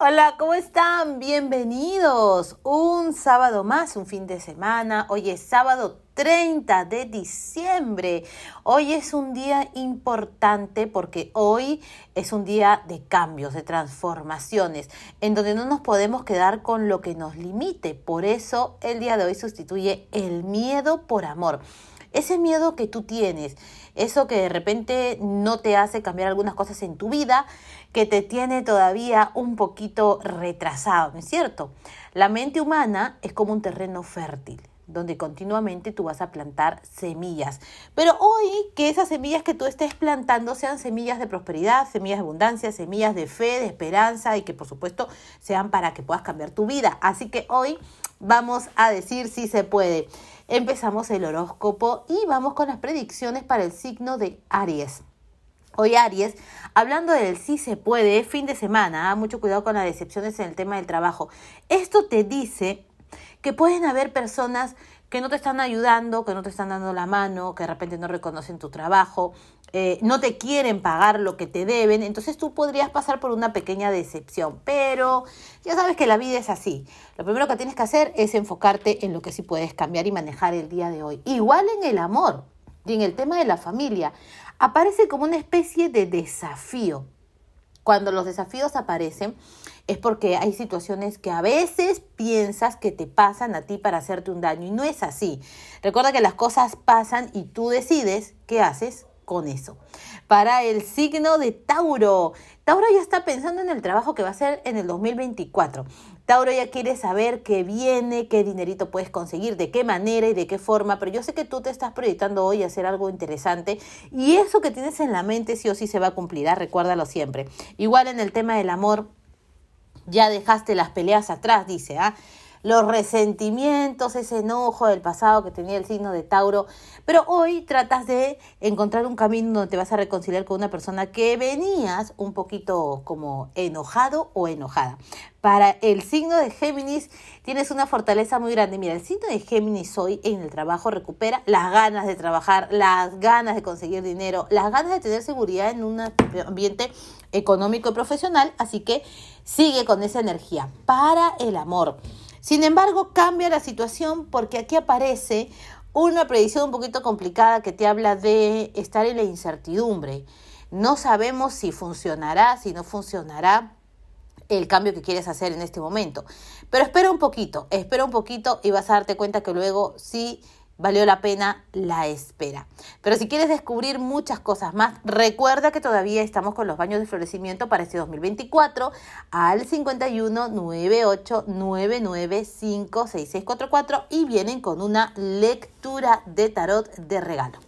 Hola, ¿cómo están? Bienvenidos. Un sábado más, un fin de semana. Hoy es sábado 30 de diciembre. Hoy es un día importante porque hoy es un día de cambios, de transformaciones, en donde no nos podemos quedar con lo que nos limite. Por eso el día de hoy sustituye el miedo por amor ese miedo que tú tienes, eso que de repente no te hace cambiar algunas cosas en tu vida, que te tiene todavía un poquito retrasado, ¿no es cierto? La mente humana es como un terreno fértil donde continuamente tú vas a plantar semillas. Pero hoy que esas semillas que tú estés plantando sean semillas de prosperidad, semillas de abundancia, semillas de fe, de esperanza y que por supuesto sean para que puedas cambiar tu vida. Así que hoy vamos a decir si se puede. Empezamos el horóscopo y vamos con las predicciones para el signo de Aries. Hoy Aries, hablando del si se puede, fin de semana, ¿ah? mucho cuidado con las decepciones en el tema del trabajo. Esto te dice que pueden haber personas que no te están ayudando, que no te están dando la mano, que de repente no reconocen tu trabajo, eh, no te quieren pagar lo que te deben, entonces tú podrías pasar por una pequeña decepción, pero ya sabes que la vida es así. Lo primero que tienes que hacer es enfocarte en lo que sí puedes cambiar y manejar el día de hoy. Igual en el amor y en el tema de la familia, aparece como una especie de desafío cuando los desafíos aparecen es porque hay situaciones que a veces piensas que te pasan a ti para hacerte un daño y no es así. Recuerda que las cosas pasan y tú decides qué haces con eso. Para el signo de Tauro, Tauro ya está pensando en el trabajo que va a hacer en el 2024. Tauro ya quiere saber qué viene, qué dinerito puedes conseguir, de qué manera y de qué forma, pero yo sé que tú te estás proyectando hoy a hacer algo interesante y eso que tienes en la mente sí o sí se va a cumplir, ¿ah? recuérdalo siempre. Igual en el tema del amor, ya dejaste las peleas atrás, dice, ¿ah? los resentimientos, ese enojo del pasado que tenía el signo de Tauro. Pero hoy tratas de encontrar un camino donde te vas a reconciliar con una persona que venías un poquito como enojado o enojada. Para el signo de Géminis tienes una fortaleza muy grande. Mira, el signo de Géminis hoy en el trabajo recupera las ganas de trabajar, las ganas de conseguir dinero, las ganas de tener seguridad en un ambiente económico y profesional. Así que sigue con esa energía. Para el amor. Sin embargo, cambia la situación porque aquí aparece una predicción un poquito complicada que te habla de estar en la incertidumbre. No sabemos si funcionará, si no funcionará el cambio que quieres hacer en este momento. Pero espera un poquito, espera un poquito y vas a darte cuenta que luego sí valió la pena la espera. Pero si quieres descubrir muchas cosas más, recuerda que todavía estamos con los baños de florecimiento para este 2024 al 51 98 y vienen con una lectura de tarot de regalo.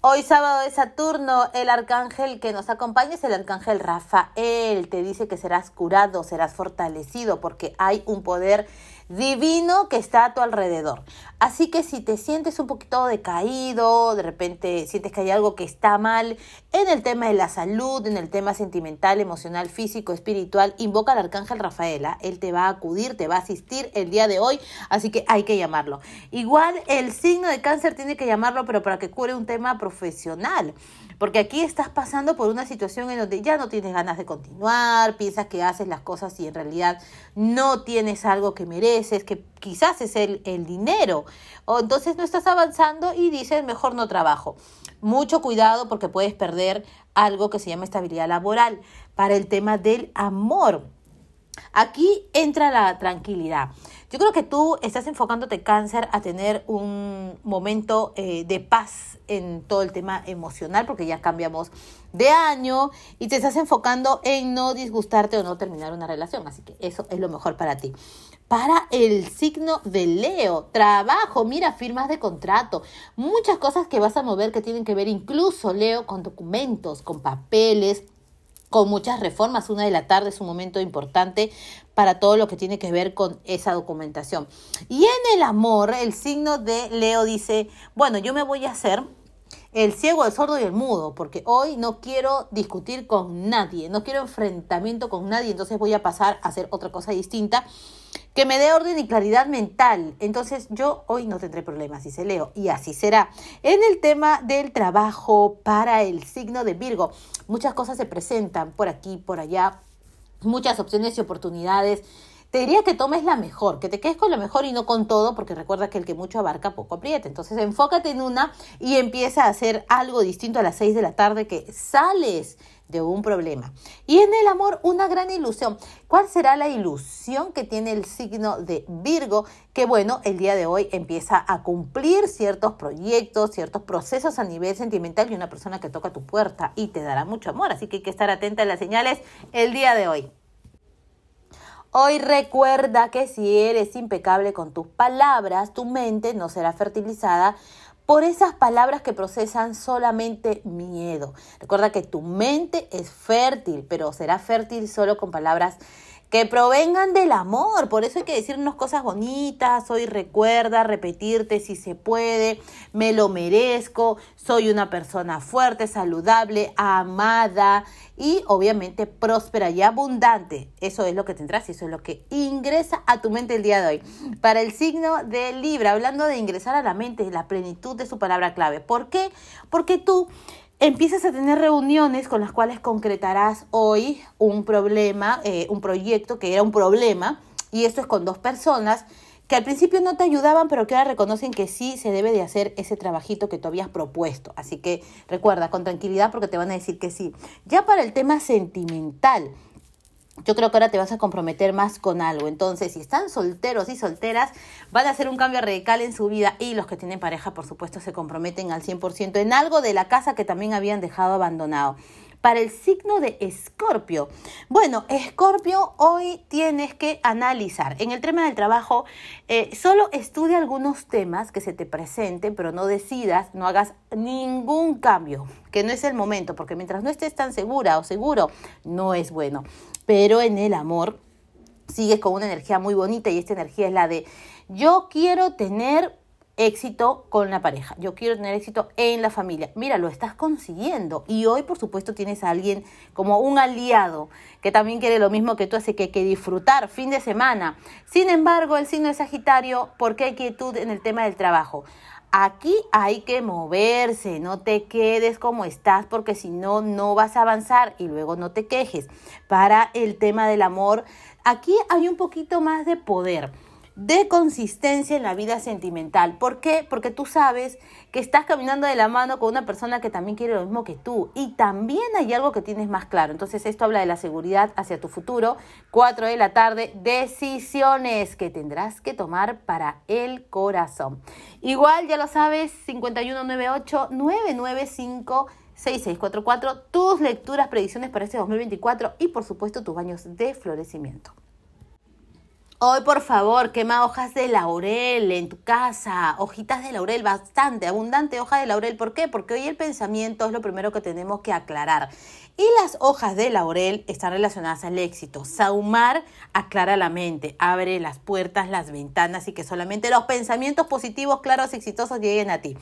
Hoy sábado de Saturno, el arcángel que nos acompaña es el arcángel Rafael. Te dice que serás curado, serás fortalecido porque hay un poder divino que está a tu alrededor. Así que si te sientes un poquito decaído, de repente sientes que hay algo que está mal en el tema de la salud, en el tema sentimental, emocional, físico, espiritual, invoca al arcángel Rafaela. Él te va a acudir, te va a asistir el día de hoy, así que hay que llamarlo. Igual el signo de cáncer tiene que llamarlo, pero para que cure un tema profesional. Porque aquí estás pasando por una situación en donde ya no tienes ganas de continuar, piensas que haces las cosas y en realidad no tienes algo que mereces, que quizás es el, el dinero. O entonces no estás avanzando y dices, mejor no trabajo. Mucho cuidado porque puedes perder algo que se llama estabilidad laboral para el tema del amor. Aquí entra la tranquilidad. Yo creo que tú estás enfocándote cáncer a tener un momento eh, de paz en todo el tema emocional, porque ya cambiamos de año y te estás enfocando en no disgustarte o no terminar una relación. Así que eso es lo mejor para ti. Para el signo de Leo, trabajo, mira, firmas de contrato, muchas cosas que vas a mover que tienen que ver incluso, Leo, con documentos, con papeles, con muchas reformas. Una de la tarde es un momento importante para todo lo que tiene que ver con esa documentación. Y en el amor, el signo de Leo dice, bueno, yo me voy a hacer el ciego, el sordo y el mudo, porque hoy no quiero discutir con nadie, no quiero enfrentamiento con nadie, entonces voy a pasar a hacer otra cosa distinta que me dé orden y claridad mental. Entonces yo hoy no tendré problemas, si se Leo, y así será. En el tema del trabajo para el signo de Virgo, muchas cosas se presentan por aquí, por allá, muchas opciones y oportunidades te diría que tomes la mejor, que te quedes con la mejor y no con todo, porque recuerda que el que mucho abarca poco aprieta. Entonces enfócate en una y empieza a hacer algo distinto a las 6 de la tarde que sales de un problema. Y en el amor, una gran ilusión. ¿Cuál será la ilusión que tiene el signo de Virgo? Que bueno, el día de hoy empieza a cumplir ciertos proyectos, ciertos procesos a nivel sentimental y una persona que toca tu puerta y te dará mucho amor. Así que hay que estar atenta a las señales el día de hoy. Hoy recuerda que si eres impecable con tus palabras, tu mente no será fertilizada por esas palabras que procesan solamente miedo. Recuerda que tu mente es fértil, pero será fértil solo con palabras que provengan del amor. Por eso hay que decirnos cosas bonitas, hoy recuerda repetirte si se puede, me lo merezco, soy una persona fuerte, saludable, amada y obviamente próspera y abundante. Eso es lo que tendrás y eso es lo que ingresa a tu mente el día de hoy. Para el signo de Libra, hablando de ingresar a la mente, la plenitud de su palabra clave. ¿Por qué? Porque tú empiezas a tener reuniones con las cuales concretarás hoy un problema, eh, un proyecto que era un problema, y esto es con dos personas que al principio no te ayudaban, pero que ahora reconocen que sí se debe de hacer ese trabajito que tú habías propuesto. Así que recuerda, con tranquilidad porque te van a decir que sí. Ya para el tema sentimental, yo creo que ahora te vas a comprometer más con algo. Entonces, si están solteros y solteras, van a hacer un cambio radical en su vida y los que tienen pareja, por supuesto, se comprometen al 100% en algo de la casa que también habían dejado abandonado. Para el signo de Escorpio. Bueno, Escorpio, hoy tienes que analizar. En el tema del trabajo, eh, solo estudia algunos temas que se te presenten, pero no decidas, no hagas ningún cambio, que no es el momento, porque mientras no estés tan segura o seguro, no es bueno pero en el amor sigues con una energía muy bonita y esta energía es la de yo quiero tener éxito con la pareja, yo quiero tener éxito en la familia. Mira, lo estás consiguiendo y hoy por supuesto tienes a alguien como un aliado que también quiere lo mismo que tú, así que hay que disfrutar fin de semana. Sin embargo, el signo de Sagitario, ¿por qué hay quietud en el tema del trabajo? Aquí hay que moverse, no te quedes como estás porque si no, no vas a avanzar y luego no te quejes. Para el tema del amor, aquí hay un poquito más de poder de consistencia en la vida sentimental. ¿Por qué? Porque tú sabes que estás caminando de la mano con una persona que también quiere lo mismo que tú y también hay algo que tienes más claro. Entonces esto habla de la seguridad hacia tu futuro. 4 de la tarde, decisiones que tendrás que tomar para el corazón. Igual ya lo sabes, 5198 995 6644, tus lecturas, predicciones para este 2024 y por supuesto tus baños de florecimiento. Hoy, por favor, quema hojas de laurel en tu casa, hojitas de laurel, bastante, abundante hoja de laurel. ¿Por qué? Porque hoy el pensamiento es lo primero que tenemos que aclarar. Y las hojas de laurel están relacionadas al éxito. Saumar aclara la mente, abre las puertas, las ventanas y que solamente los pensamientos positivos, claros, exitosos lleguen a ti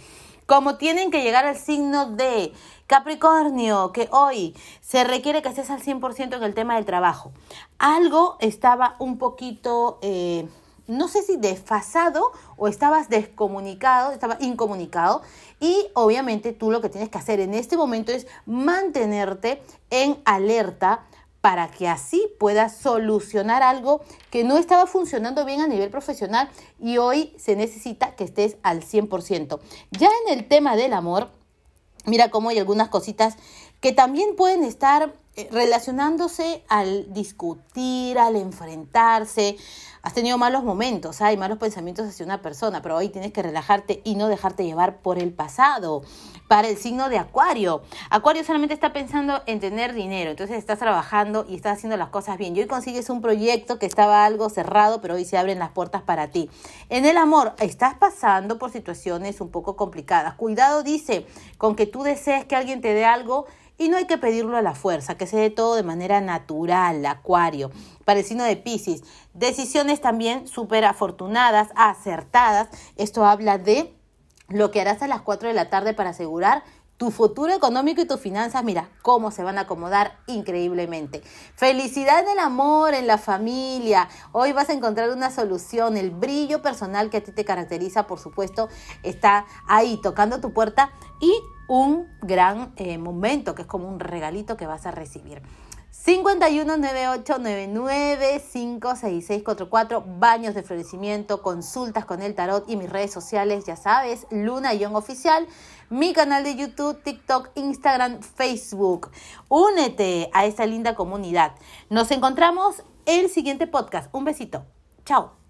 como tienen que llegar al signo de Capricornio, que hoy se requiere que estés al 100% en el tema del trabajo. Algo estaba un poquito... Eh, no sé si desfasado o estabas descomunicado, estaba incomunicado. Y obviamente tú lo que tienes que hacer en este momento es mantenerte en alerta para que así pueda solucionar algo que no estaba funcionando bien a nivel profesional y hoy se necesita que estés al 100%. Ya en el tema del amor, mira cómo hay algunas cositas que también pueden estar eh, relacionándose al discutir, al enfrentarse. Has tenido malos momentos, hay ¿ah? malos pensamientos hacia una persona, pero hoy tienes que relajarte y no dejarte llevar por el pasado. Para el signo de Acuario, Acuario solamente está pensando en tener dinero, entonces estás trabajando y estás haciendo las cosas bien. Y hoy consigues un proyecto que estaba algo cerrado, pero hoy se abren las puertas para ti. En el amor, estás pasando por situaciones un poco complicadas. Cuidado, dice, con que tú desees que alguien te dé algo y no hay que pedirlo a la fuerza, que se dé todo de manera natural, acuario. parecido de Pisces, decisiones también súper afortunadas, acertadas. Esto habla de lo que harás a las 4 de la tarde para asegurar tu futuro económico y tus finanzas, mira cómo se van a acomodar increíblemente. Felicidad en el amor, en la familia. Hoy vas a encontrar una solución. El brillo personal que a ti te caracteriza, por supuesto, está ahí tocando tu puerta y un gran eh, momento que es como un regalito que vas a recibir cuatro baños de florecimiento, consultas con el tarot y mis redes sociales, ya sabes, Luna Young Oficial, mi canal de YouTube, TikTok, Instagram, Facebook. Únete a esta linda comunidad. Nos encontramos el siguiente podcast. Un besito. Chao.